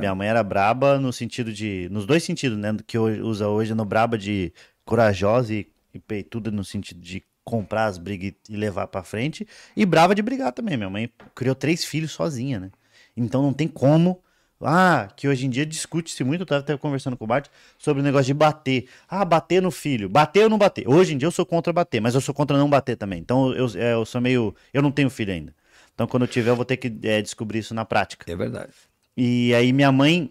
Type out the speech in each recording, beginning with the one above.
Minha mãe era braba no sentido de. Nos dois sentidos, né? Que hoje, usa hoje no braba de corajosa e, e peituda no sentido de comprar as brigas e levar para frente. E brava de brigar também. Minha mãe criou três filhos sozinha, né? Então não tem como. Ah, que hoje em dia discute-se muito, eu tava até conversando com o Bart, sobre o negócio de bater. Ah, bater no filho. Bater ou não bater? Hoje em dia eu sou contra bater, mas eu sou contra não bater também. Então eu, é, eu sou meio. Eu não tenho filho ainda. Então quando eu tiver, eu vou ter que é, descobrir isso na prática. É verdade. E aí minha mãe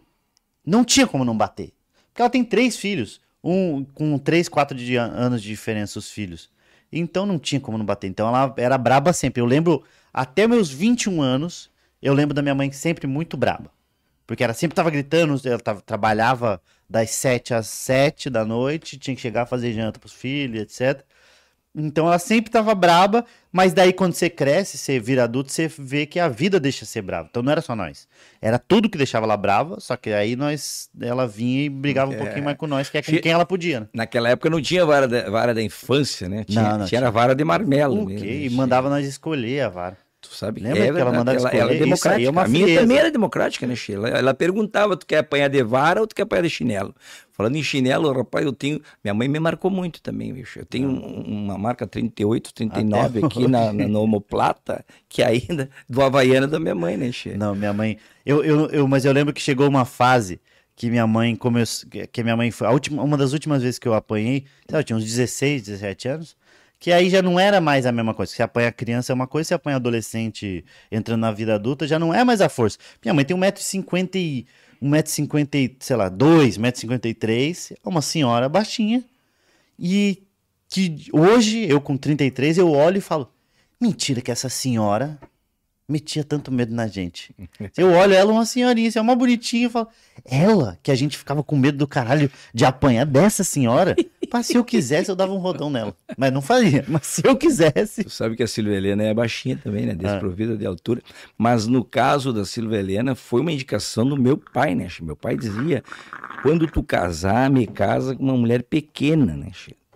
não tinha como não bater. Porque ela tem três filhos, um com três, quatro de anos de diferença os filhos. Então não tinha como não bater. Então ela era braba sempre. Eu lembro até meus 21 anos, eu lembro da minha mãe sempre muito braba. Porque ela sempre tava gritando, ela tava, trabalhava das 7 às 7 da noite, tinha que chegar a fazer janta pros filhos, etc. Então ela sempre tava braba, mas daí quando você cresce, você vira adulto, você vê que a vida deixa ser brava. Então não era só nós. Era tudo que deixava ela brava, só que aí nós ela vinha e brigava um é... pouquinho mais com nós, que é com quem ela podia. Né? Naquela época não tinha vara da, vara da infância, né? Tinha, não, não, tinha, tinha... vara de marmelo. Okay, mesmo, e né? mandava nós escolher a vara. Tu sabe? Lembra era, que ela mandava ela, ela é, é democrática. é uma a minha também era democrática, né, Sheila? Ela perguntava, tu quer apanhar de vara ou tu quer apanhar de chinelo? Falando em chinelo, rapaz, eu tenho... Minha mãe me marcou muito também, bicho. Eu tenho ah. uma marca 38, 39 Até aqui na, na, no homoplata, que é ainda... Do Havaiana da minha mãe, né, Sheila? Não, minha mãe... Eu, eu, eu, mas eu lembro que chegou uma fase que minha mãe começou... Que minha mãe foi... A última, uma das últimas vezes que eu apanhei, sei lá, eu tinha uns 16, 17 anos... Que aí já não era mais a mesma coisa. Você apanha criança é uma coisa, você apanha adolescente entrando na vida adulta, já não é mais a força. Minha mãe tem 1,50m, 1,50m, sei lá, 2, 1,53m, é uma senhora baixinha. E que hoje, eu com 33, eu olho e falo: mentira que essa senhora metia tanto medo na gente. Eu olho ela, uma senhorinha, é uma bonitinha, e falo, ela que a gente ficava com medo do caralho de apanhar dessa senhora. Mas se eu quisesse, eu dava um rodão nela. Mas não faria. Mas se eu quisesse. Tu sabe que a Silvia Helena é baixinha também, né? Desprovida ah. de altura. Mas no caso da Silvia Helena, foi uma indicação do meu pai, né? Meu pai dizia: quando tu casar, me casa com uma mulher pequena, né?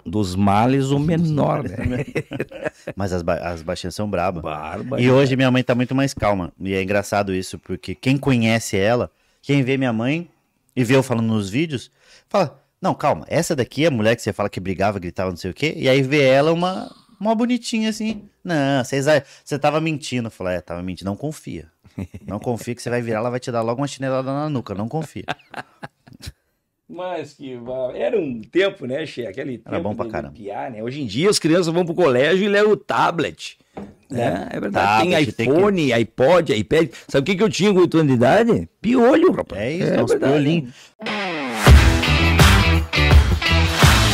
Dos males o menor, né? Mas as, ba as baixinhas são brabas. Barba, e né? hoje minha mãe tá muito mais calma. E é engraçado isso, porque quem conhece ela, quem vê minha mãe e vê eu falando nos vídeos, fala: não, calma. Essa daqui é a mulher que você fala que brigava, gritava, não sei o quê. E aí vê ela uma, uma bonitinha assim. Não, você, você tava mentindo. Eu falei, é, tava mentindo. Não confia. Não confia que você vai virar, ela vai te dar logo uma chinelada na nuca. Não confia. Mas que era um tempo, né, Che? Aquele era bom pra caramba. Piar, né? Hoje em dia as crianças vão pro colégio e levam o tablet. Né? É, é verdade. Tablet, tem iPhone, tem que... iPod, iPad. Sabe o que, que eu tinha com 8 anos de idade? Piolho, rapaz. É isso, é, é verdade. Thank you.